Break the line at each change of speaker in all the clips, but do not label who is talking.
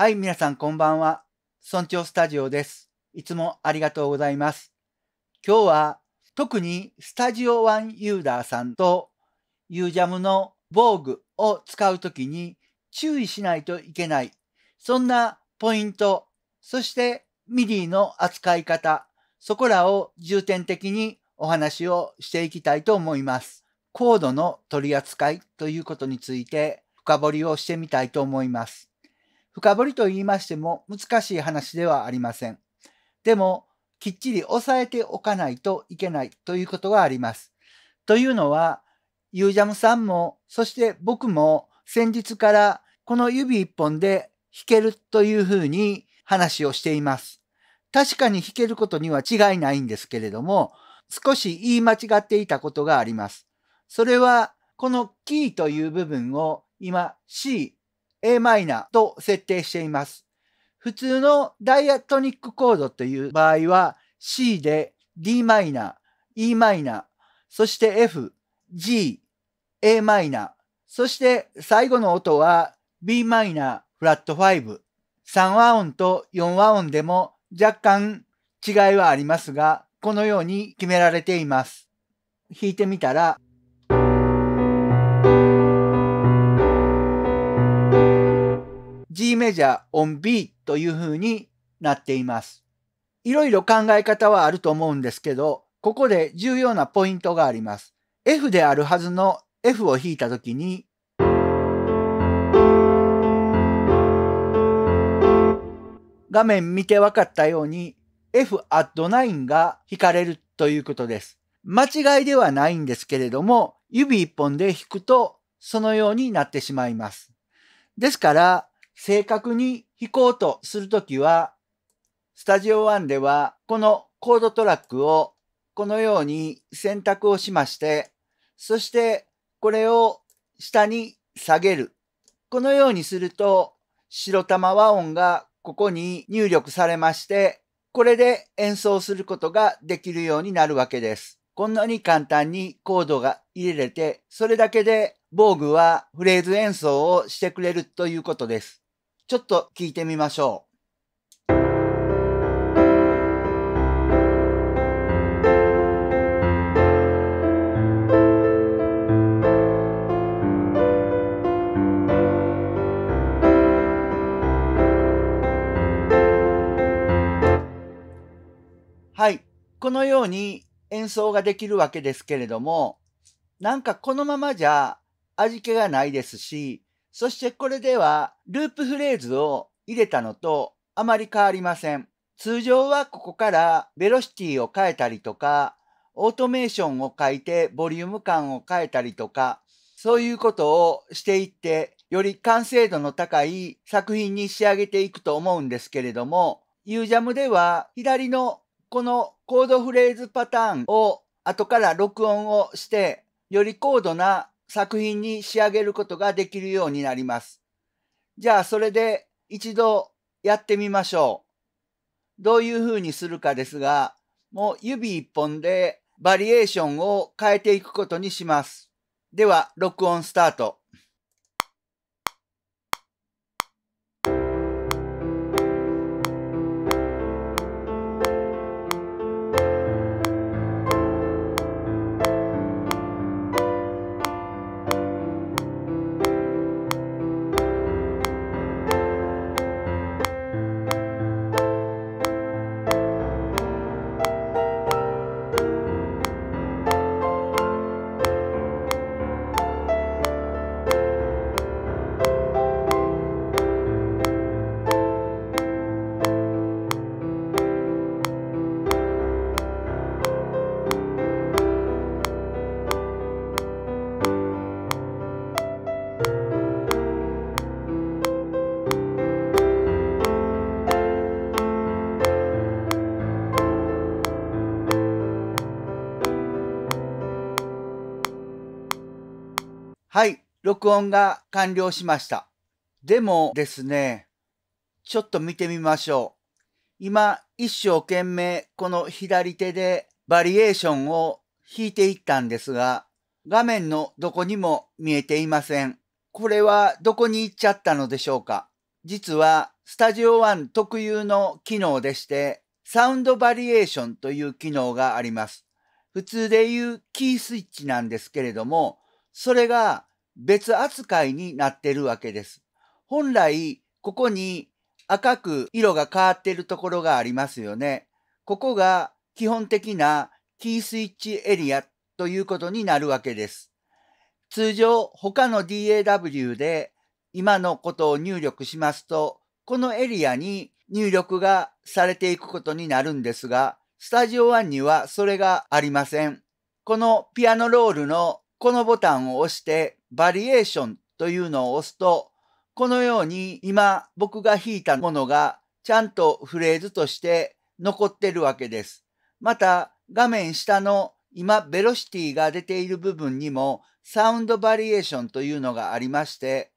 はい、皆さんこんばんは。村長スタジオです。いつもありがとうございます。今日は特にスタジオワンユーザーさんと UJAM の防具を使うときに注意しないといけない、そんなポイント、そしてミディの扱い方、そこらを重点的にお話をしていきたいと思います。コードの取り扱いということについて深掘りをしてみたいと思います。深掘りと言いましても難しい話ではありません。でも、きっちり押さえておかないといけないということがあります。というのは、ユージャムさんも、そして僕も先日からこの指一本で弾けるというふうに話をしています。確かに弾けることには違いないんですけれども、少し言い間違っていたことがあります。それは、このキーという部分を今 C Am と設定しています。普通のダイアトニックコードという場合は C で Dm、Em、そして F、G、Am、そして最後の音は Bm フラット5。3和音と4和音でも若干違いはありますが、このように決められています。弾いてみたら G メジャー on B という風になっています。いろいろ考え方はあると思うんですけど、ここで重要なポイントがあります。F であるはずの F を弾いたときに、画面見て分かったように F アットナインが弾かれるということです。間違いではないんですけれども、指一本で弾くとそのようになってしまいます。ですから、正確に弾こうとするときは、スタジオ1ではこのコードトラックをこのように選択をしまして、そしてこれを下に下げる。このようにすると白玉和音がここに入力されまして、これで演奏することができるようになるわけです。こんなに簡単にコードが入れれて、それだけで防具はフレーズ演奏をしてくれるということです。ちょっと聞いてみましょう。はい。このように演奏ができるわけですけれども、なんかこのままじゃ味気がないですし、そしてこれでは、ループフレーズを入れたのとあまり変わりません。通常はここからベロシティを変えたりとか、オートメーションを書いてボリューム感を変えたりとか、そういうことをしていって、より完成度の高い作品に仕上げていくと思うんですけれども、u j ジャムでは左のこのコードフレーズパターンを後から録音をして、より高度な作品に仕上げることができるようになります。じゃあそれで一度やってみましょう。どういう風にするかですが、もう指一本でバリエーションを変えていくことにします。では、録音スタート。はい、録音が完了しました。でもですね、ちょっと見てみましょう。今、一生懸命この左手でバリエーションを弾いていったんですが、画面のどこにも見えていません。これはどこに行っちゃったのでしょうか実は、スタジオ one 特有の機能でして、サウンドバリエーションという機能があります。普通でいうキースイッチなんですけれども、それが別扱いになってるわけです。本来、ここに赤く色が変わっているところがありますよね。ここが基本的なキースイッチエリアということになるわけです。通常、他の DAW で今のことを入力しますと、このエリアに入力がされていくことになるんですが、スタジオ1にはそれがありません。このピアノロールのこのボタンを押してバリエーションというのを押すと、このように今僕が弾いたものがちゃんとフレーズとして残ってるわけです。また画面下の今ベロシティが出ている部分にもサウンドバリエーションというのがありまして、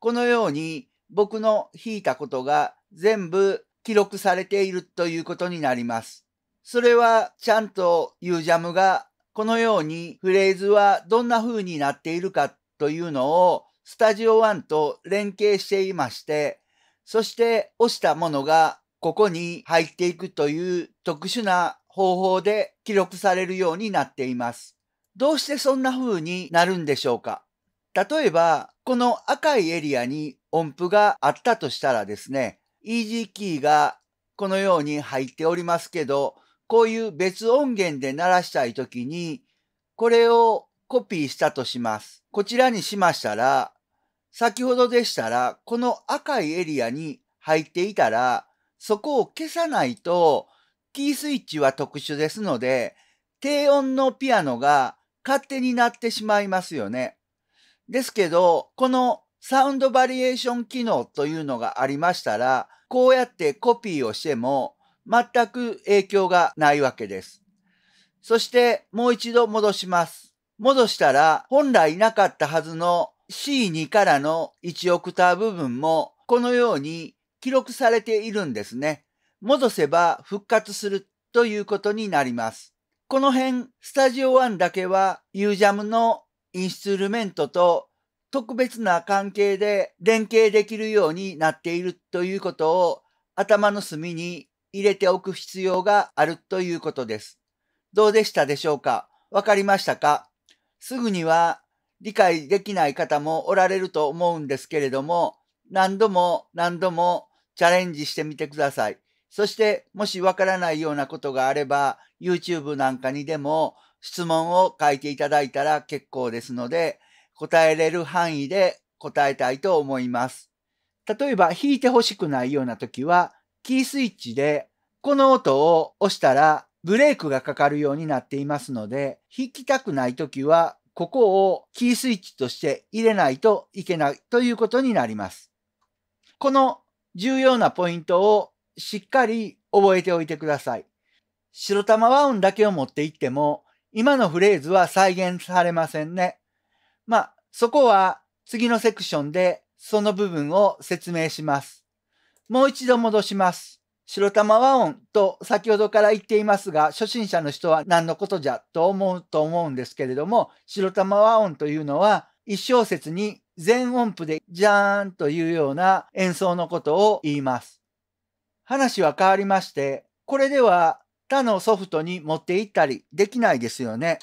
このように僕の弾いたことが全部記録されているということになります。それはちゃんと UJAM がこのようにフレーズはどんな風になっているかというのをスタジオワンと連携していまして、そして押したものがここに入っていくという特殊な方法で記録されるようになっています。どうしてそんな風になるんでしょうか例えば、この赤いエリアに音符があったとしたらですね、EG キーがこのように入っておりますけど、こういう別音源で鳴らしたいときに、これをコピーしたとします。こちらにしましたら、先ほどでしたら、この赤いエリアに入っていたら、そこを消さないと、キースイッチは特殊ですので、低音のピアノが勝手になってしまいますよね。ですけど、このサウンドバリエーション機能というのがありましたら、こうやってコピーをしても、全く影響がないわけです。そしてもう一度戻します。戻したら本来なかったはずの C2 からの1オクターブ分もこのように記録されているんですね。戻せば復活するということになります。この辺、スタジオ1だけは UJAM のインストゥルメントと特別な関係で連携できるようになっているということを頭の隅に入れておく必要があるということです。どうでしたでしょうかわかりましたかすぐには理解できない方もおられると思うんですけれども、何度も何度もチャレンジしてみてください。そして、もしわからないようなことがあれば、YouTube なんかにでも質問を書いていただいたら結構ですので、答えれる範囲で答えたいと思います。例えば、引いてほしくないような時は、キースイッチでこの音を押したらブレークがかかるようになっていますので、弾きたくない時はここをキースイッチとして入れないといけないということになります。この重要なポイントをしっかり覚えておいてください。白玉和音だけを持っていっても、今のフレーズは再現されませんね。まあ、そこは次のセクションでその部分を説明します。もう一度戻します。白玉和音と先ほどから言っていますが、初心者の人は何のことじゃと思うと思うんですけれども、白玉和音というのは、1小節に全音符でジャーンというような演奏のことを言います。話は変わりまして、これでは他のソフトに持っていったりできないですよね。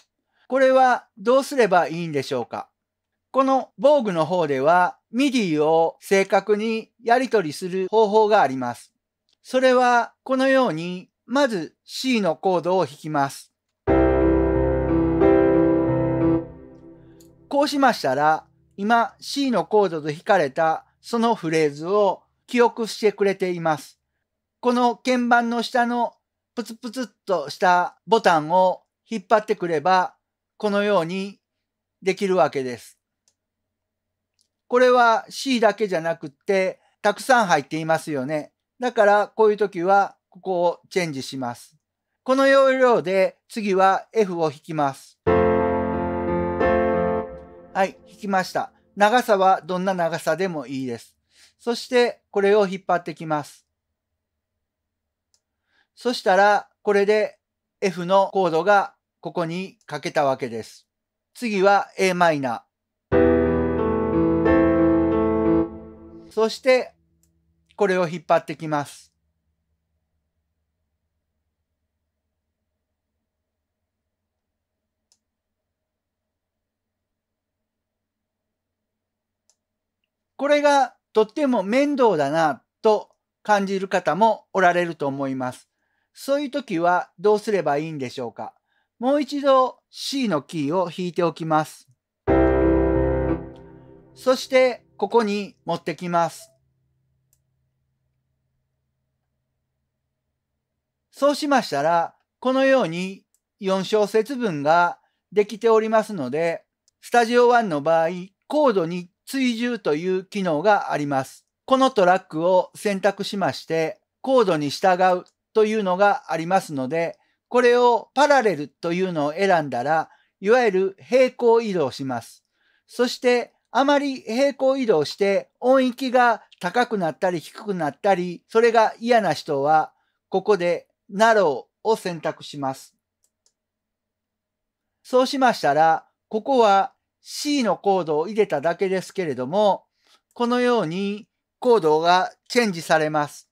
これはどうすればいいんでしょうかこの防具の方では MIDI を正確にやり取りする方法があります。それはこのように、まず C のコードを弾きます。こうしましたら、今 C のコードと弾かれたそのフレーズを記憶してくれています。この鍵盤の下のプツプツっとしたボタンを引っ張ってくれば、このようにできるわけです。これは C だけじゃなくて、たくさん入っていますよね。だからこういう時はここをチェンジします。この要領で次は F を弾きます。はい、弾きました。長さはどんな長さでもいいです。そしてこれを引っ張ってきます。そしたらこれで F のコードがここに書けたわけです。次は a マイナー。そして、これを引っ張ってきます。これがとっても面倒だなと感じる方もおられると思います。そういう時はどうすればいいんでしょうかもう一度 C のキーを弾いておきます。そしてここに持ってきます。そうしましたら、このように4小節分ができておりますので、スタジオ1の場合、コードに追従という機能があります。このトラックを選択しまして、コードに従うというのがありますので、これをパラレルというのを選んだら、いわゆる平行移動します。そして、あまり平行移動して音域が高くなったり低くなったり、それが嫌な人は、ここで narrow を選択します。そうしましたら、ここは C のコードを入れただけですけれども、このようにコードがチェンジされます。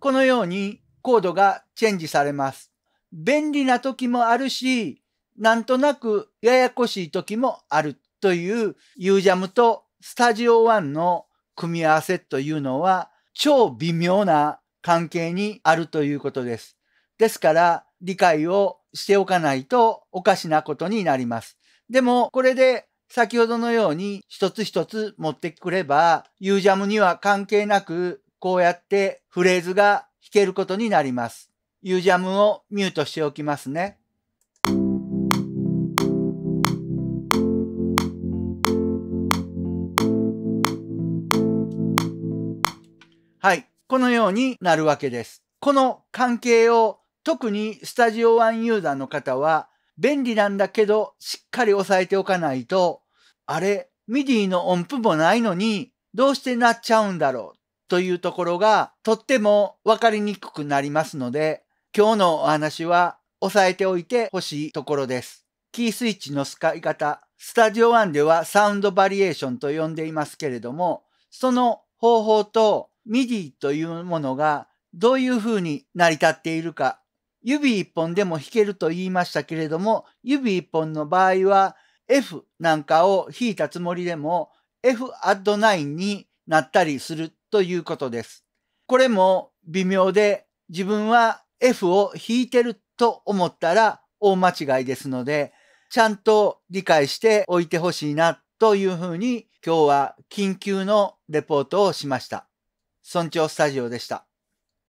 このようにコードがチェンジされます。便利な時もあるし、なんとなくややこしい時もあるという UJAM と Studio One の組み合わせというのは超微妙な関係にあるということです。ですから理解をしておかないとおかしなことになります。でもこれで先ほどのように一つ一つ持ってくれば UJAM には関係なくこうやってフレーズが弾けることになります。ユージャムをミュートしておきますね。はい。このようになるわけです。この関係を特にスタジオワンユーザーの方は便利なんだけどしっかり押さえておかないと、あれ、ミディの音符もないのにどうしてなっちゃうんだろうというところがとってもわかりにくくなりますので、今日のお話は押さえておいてほしいところです。キースイッチの使い方、スタジオ1ではサウンドバリエーションと呼んでいますけれども、その方法と MIDI というものがどういうふうに成り立っているか、指一本でも弾けると言いましたけれども、指一本の場合は F なんかを弾いたつもりでも F アッド9になったりするということです。これも微妙で自分は F を弾いてると思ったら大間違いですので、ちゃんと理解しておいてほしいなというふうに今日は緊急のレポートをしました。村長スタジオでした。